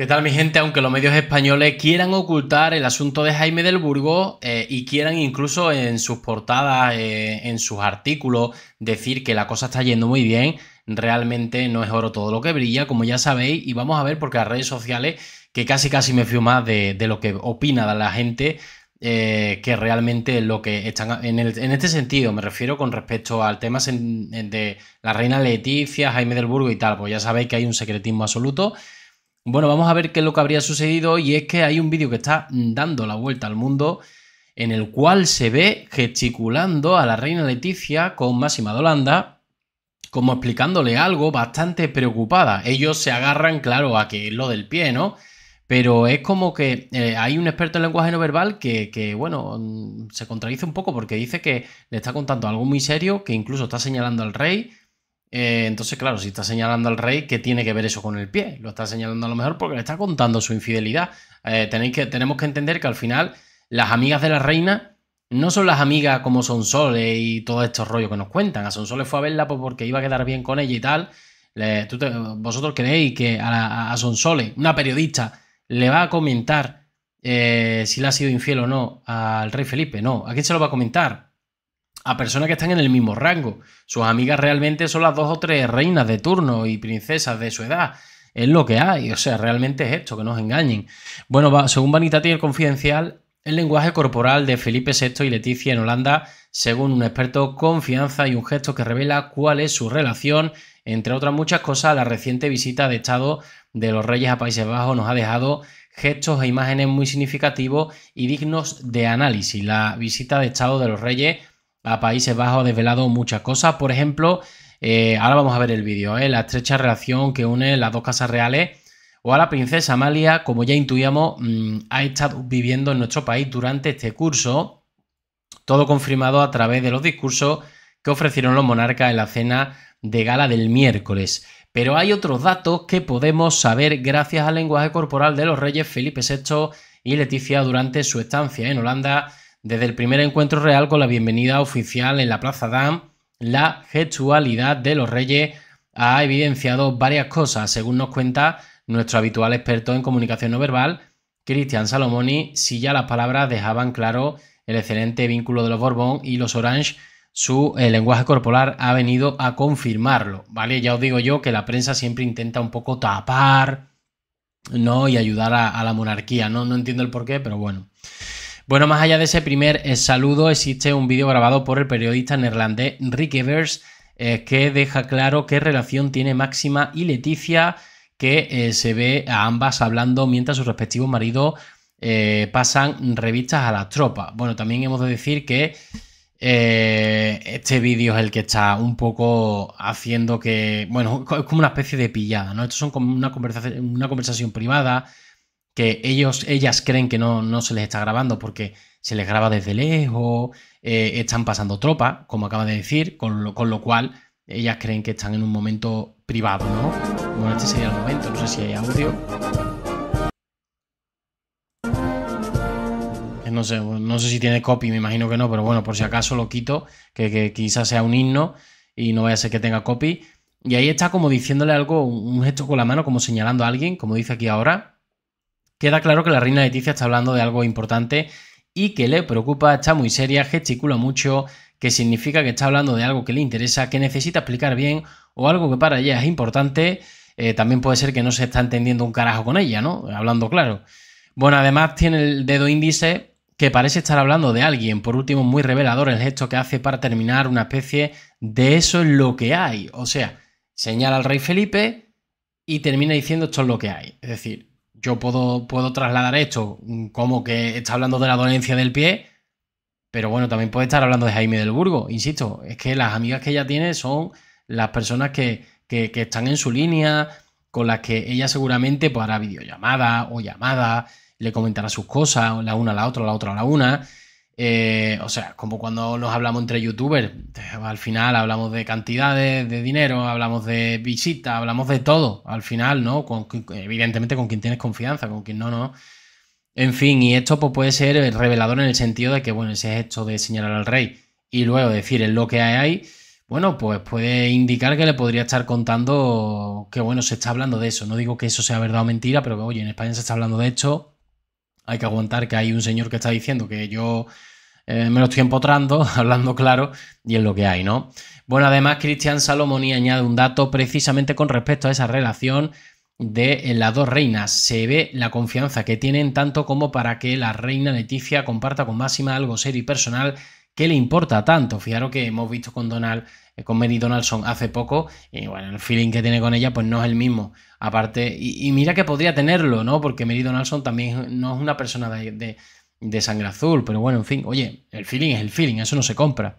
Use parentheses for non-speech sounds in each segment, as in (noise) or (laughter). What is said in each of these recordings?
¿Qué tal mi gente? Aunque los medios españoles quieran ocultar el asunto de Jaime del Burgo eh, y quieran incluso en sus portadas, eh, en sus artículos, decir que la cosa está yendo muy bien, realmente no es oro todo lo que brilla, como ya sabéis, y vamos a ver porque las redes sociales, que casi casi me fío más de, lo que opina la gente, eh, que realmente lo que están en, en, este sentido, me refiero con respecto al tema de la reina Leticia, Jaime del Burgo y tal, pues ya sabéis que hay un secretismo absoluto. Bueno, vamos a ver qué es lo que habría sucedido y es que hay un vídeo que está dando la vuelta al mundo en el cual se ve gesticulando a la reina Leticia con Máxima Dolanda como explicándole algo bastante preocupada. Ellos se agarran, claro, a que es lo del pie, ¿no? Pero es como que eh, hay un experto en lenguaje no verbal que, que, bueno, mm, se contradice un poco porque dice que le está contando algo muy serio, que incluso está señalando al rey, eh, entonces, claro, si está señalando al rey, que tiene que ver eso con el pie? Lo está señalando a lo mejor porque le está contando su infidelidad. Eh, tenéis que, tenemos que entender que al final las amigas de la reina no son las amigas como son Sole y todo estos rollos que nos cuentan. A Sole fue a verla pues, porque iba a quedar bien con ella y tal. ¿Vosotros creéis que a, Son Sole, una periodista, le va a comentar eh, si le ha sido infiel o no al rey Felipe? No, ¿a quién se lo va a comentar? a personas que están en el mismo rango. Sus amigas realmente son las dos o tres reinas de turno y princesas de su edad. Es lo que hay, o sea, realmente es esto, que nos engañen. Bueno, según Vanitati el Confidencial, el lenguaje corporal de Felipe VI y Leticia en Holanda, según un experto, confianza y un gesto que revela cuál es su relación, entre otras muchas cosas, la reciente visita de Estado de los Reyes a Países Bajos nos ha dejado gestos e imágenes muy significativos y dignos de análisis. La visita de Estado de los Reyes a Países Bajos ha desvelado muchas cosas. Por ejemplo, eh, ahora vamos a ver el vídeo, ¿eh? la estrecha relación que une las dos casas reales. O a la princesa Amalia, como ya intuíamos, mm, ha estado viviendo en nuestro país durante este curso. Todo confirmado a través de los discursos que ofrecieron los monarcas en la cena de gala del miércoles. Pero hay otros datos que podemos saber gracias al lenguaje corporal de los reyes Felipe VI y Leticia durante su estancia en Holanda desde el primer encuentro real con la bienvenida oficial en la Plaza Dam, la gestualidad de los reyes ha evidenciado varias cosas, según nos cuenta nuestro habitual experto en comunicación no verbal, Cristian Salomoni, si ya las palabras dejaban claro el excelente vínculo de los Borbón y los Orange, su eh, lenguaje corporal ha venido a confirmarlo, ¿vale? Ya os digo yo que la prensa siempre intenta un poco tapar, ¿no? Y ayudar a, la monarquía, ¿no? No entiendo el porqué, pero bueno. Bueno, más allá de ese primer eh, saludo, existe un vídeo grabado por el periodista neerlandés Rick Evers eh, que deja claro qué relación tiene Máxima y Leticia, que eh, se ve a ambas hablando mientras sus respectivos maridos pasan revistas a las tropas. Bueno, también hemos de decir que este vídeo es el que está un poco haciendo que, bueno, es como una especie de pillada, ¿no? Esto son como una conversación privada que ellos, ellas creen que no, no se les está grabando porque se les graba desde lejos, eh, están pasando tropa, como acaba de decir, con lo, cual ellas creen que están en un momento privado, ¿no? Bueno, este sería el momento, no sé si hay audio. No sé, si tiene copy, me imagino que no, pero bueno, por si acaso lo quito, que, que quizás sea un himno y no vaya a ser que tenga copy. Y ahí está como diciéndole algo, un gesto con la mano, como señalando a alguien, como dice aquí ahora, Queda claro que la reina Leticia está hablando de algo importante y que le preocupa, está muy seria, gesticula mucho, que significa que está hablando de algo que le interesa, que necesita explicar bien o algo que para ella es importante. Eh, también puede ser que no se está entendiendo un carajo con ella, ¿no? Hablando claro. Bueno, además tiene el dedo índice que parece estar hablando de alguien. Por último, muy revelador el gesto que hace para terminar una especie de eso es lo que hay. O sea, señala al rey Felipe y termina diciendo esto es lo que hay. Es decir, yo puedo, puedo trasladar esto mm, como que está hablando de la dolencia del pie, pero bueno, también puede estar hablando de Jaime del Burgo, insisto, es que las amigas que ella tiene son las personas que, que, están en su línea, con las que ella seguramente podrá pues, hará videollamada o llamada, le comentará sus cosas, la una a la otra, la otra a la una. Eh, o sea, como cuando nos hablamos entre youtubers, eh, al final hablamos de cantidades de dinero, hablamos de visitas, hablamos de todo, al final, ¿no? evidentemente con quien tienes confianza, con quien no, no. En fin, y esto pues, puede ser eh, revelador en el sentido de que, bueno, ese hecho de señalar al rey y luego decir en lo que hay, ahí. bueno, pues puede indicar que le podría estar contando que, bueno, se está hablando de eso. No digo que eso sea verdad o mentira, pero que, oye, en España se está hablando de esto. Hay que aguantar que hay un señor que está diciendo que yo eh, me lo estoy empotrando, (laughs) hablando claro, y es lo que hay, ¿no? Bueno, además, Cristian Salomoni añade un dato precisamente con respecto a esa relación de eh, las dos reinas. Se ve la confianza que tienen tanto como para que la reina Leticia comparta con Máxima algo serio y personal que le importa tanto. Fijaros que hemos visto con Donald, eh, con Mary Donaldson hace poco, y bueno, el feeling que tiene con ella pues no es el mismo. Aparte, y, mira que podría tenerlo, ¿no? Porque Mary Donaldson también no es una persona de de sangre azul, pero bueno, en fin, oye, el feeling es el feeling, eso no se compra.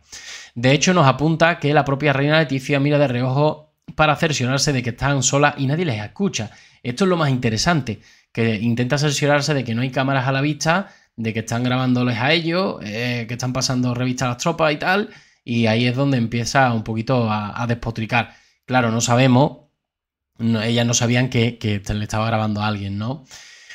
De hecho, nos apunta que la propia reina Leticia mira de reojo para cerciorarse de que están solas y nadie les escucha. Esto es lo más interesante, que intenta cerciorarse de que no hay cámaras a la vista, de que están grabándoles a ellos, eh, que están pasando revistas a las tropas y tal, y ahí es donde empieza un poquito a, despotricar. Claro, no sabemos, ellas no sabían que, que le estaba grabando a alguien, ¿no?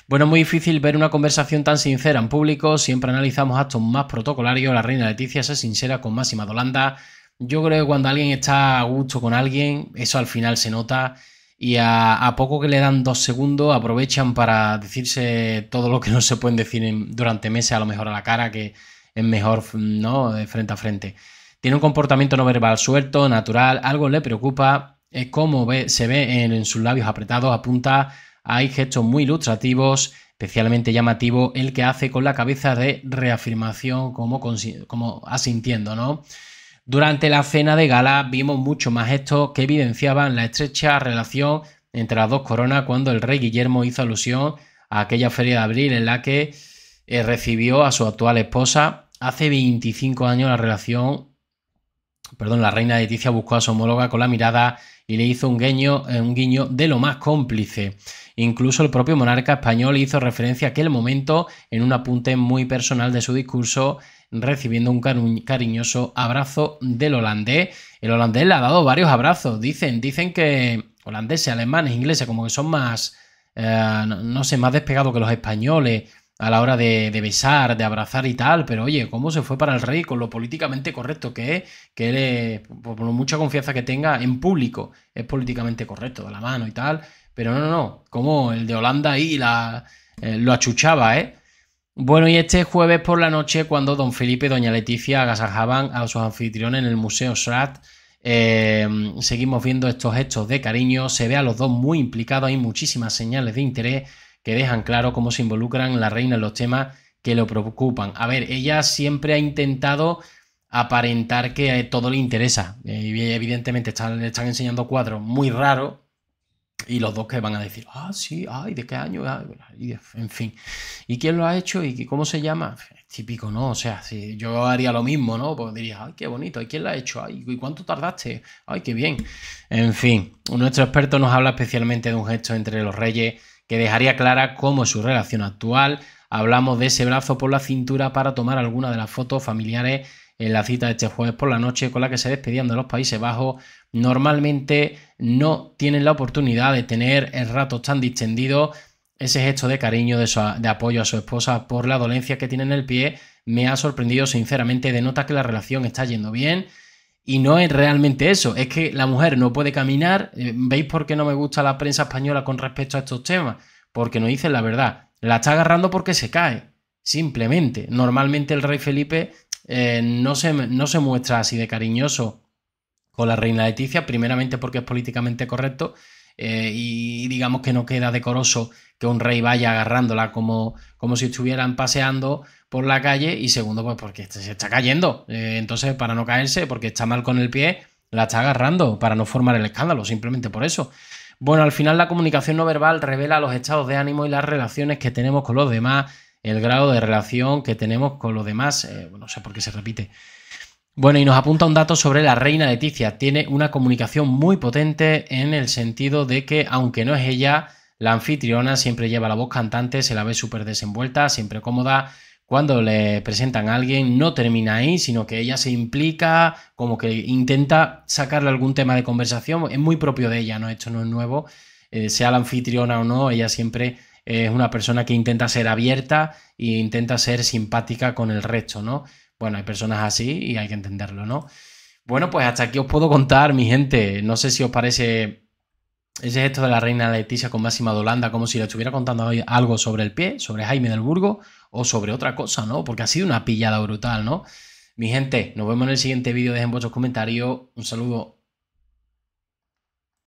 Bueno, es muy difícil ver una conversación tan sincera en público, siempre analizamos actos más protocolarios, la reina Leticia es sincera con Máxima Dolanda. Yo creo que cuando alguien está a gusto con alguien, eso al final se nota y a, poco que le dan dos segundos aprovechan para decirse todo lo que no se pueden decir durante meses, a lo mejor a la cara, que es mejor ¿no? Eh, frente a frente. Tiene un comportamiento no verbal suelto, natural, algo le preocupa, es como se ve en, en, sus labios apretados, apunta hay gestos muy ilustrativos, especialmente llamativo el que hace con la cabeza de reafirmación como, asintiendo, ¿no? Durante la cena de gala vimos mucho más gestos que evidenciaban la estrecha relación entre las dos coronas cuando el rey Guillermo hizo alusión a aquella feria de abril en la que eh, recibió a su actual esposa. Hace 25 años la relación perdón, la reina Leticia buscó a su homóloga con la mirada y le hizo un guiño, eh, un guiño de lo más cómplice. Incluso el propio monarca español hizo referencia a aquel momento en un apunte muy personal de su discurso, recibiendo un cariñoso abrazo del holandés. El holandés le ha dado varios abrazos, dicen, dicen que holandeses, alemanes, ingleses, como que son más, eh, no sé, más despegados que los españoles a la hora de, besar, de abrazar y tal, pero oye, ¿cómo se fue para el rey con lo políticamente correcto que es? Que él, por mucha confianza que tenga en público, es políticamente correcto, de la mano y tal, pero no, no, no, como el de Holanda ahí la, eh, lo achuchaba, ¿eh? Bueno, y este jueves por la noche, cuando don Felipe y doña Leticia agasajaban a sus anfitriones en el Museo Srat, eh, seguimos viendo estos gestos de cariño, se ve a los dos muy implicados, hay muchísimas señales de interés que dejan claro cómo se involucran la reina en los temas que lo preocupan. A ver, ella siempre ha intentado aparentar que todo le interesa. y evidentemente están, le están enseñando cuadros muy raros y los dos que van a decir, ah, sí, ay, ¿de qué año? Ah, en fin. ¿Y quién lo ha hecho? ¿Y cómo se llama? típico, ¿no? O sea, si yo haría lo mismo, ¿no? Pues diría, ay, qué bonito, ¿y quién lo ha hecho? ¿y cuánto tardaste? Ay, qué bien. En fin, nuestro experto nos habla especialmente de un gesto entre los reyes que dejaría clara cómo es su relación actual. Hablamos de ese brazo por la cintura para tomar alguna de las fotos familiares en la cita de este jueves por la noche con la que se despedían de los Países Bajos. Normalmente no tienen la oportunidad de tener el rato tan distendido. ese gesto de cariño, de, de, apoyo a su esposa por la dolencia que tiene en el pie. Me ha sorprendido sinceramente, denota que la relación está yendo bien y no es realmente eso, es que la mujer no puede caminar. Eh, ¿Veis por qué no me gusta la prensa española con respecto a estos temas? Porque no dicen la verdad. La está agarrando porque se cae, simplemente. Normalmente el rey Felipe eh, no, se, no se muestra así de cariñoso con la reina Leticia, primeramente porque es políticamente correcto eh, y digamos que no queda decoroso que un rey vaya agarrándola como, como si estuvieran paseando por la calle y segundo, pues porque este se está cayendo. Eh, entonces, para no caerse, porque está mal con el pie, la está agarrando para no formar el escándalo, simplemente por eso. Bueno, al final la comunicación no verbal revela los estados de ánimo y las relaciones que tenemos con los demás, el grado de relación que tenemos con los demás, eh, no sé por qué se repite. Bueno, y nos apunta un dato sobre la reina Leticia. Tiene una comunicación muy potente en el sentido de que, aunque no es ella, la anfitriona siempre lleva la voz cantante, se la ve súper desenvuelta, siempre cómoda. Cuando le presentan a alguien, no termina ahí, sino que ella se implica, como que intenta sacarle algún tema de conversación. Es muy propio de ella, ¿no? Esto no es nuevo. Eh, sea la anfitriona o no, ella siempre es una persona que intenta ser abierta e intenta ser simpática con el resto, ¿no? Bueno, hay personas así y hay que entenderlo, ¿no? Bueno, pues hasta aquí os puedo contar, mi gente. No sé si os parece ese esto de la reina Leticia con Máxima de Holanda, como si le estuviera contando algo sobre el pie, sobre Jaime del Burgo o sobre otra cosa, ¿no? Porque ha sido una pillada brutal, ¿no? Mi gente, nos vemos en el siguiente vídeo. Dejen vuestros comentarios. Un saludo.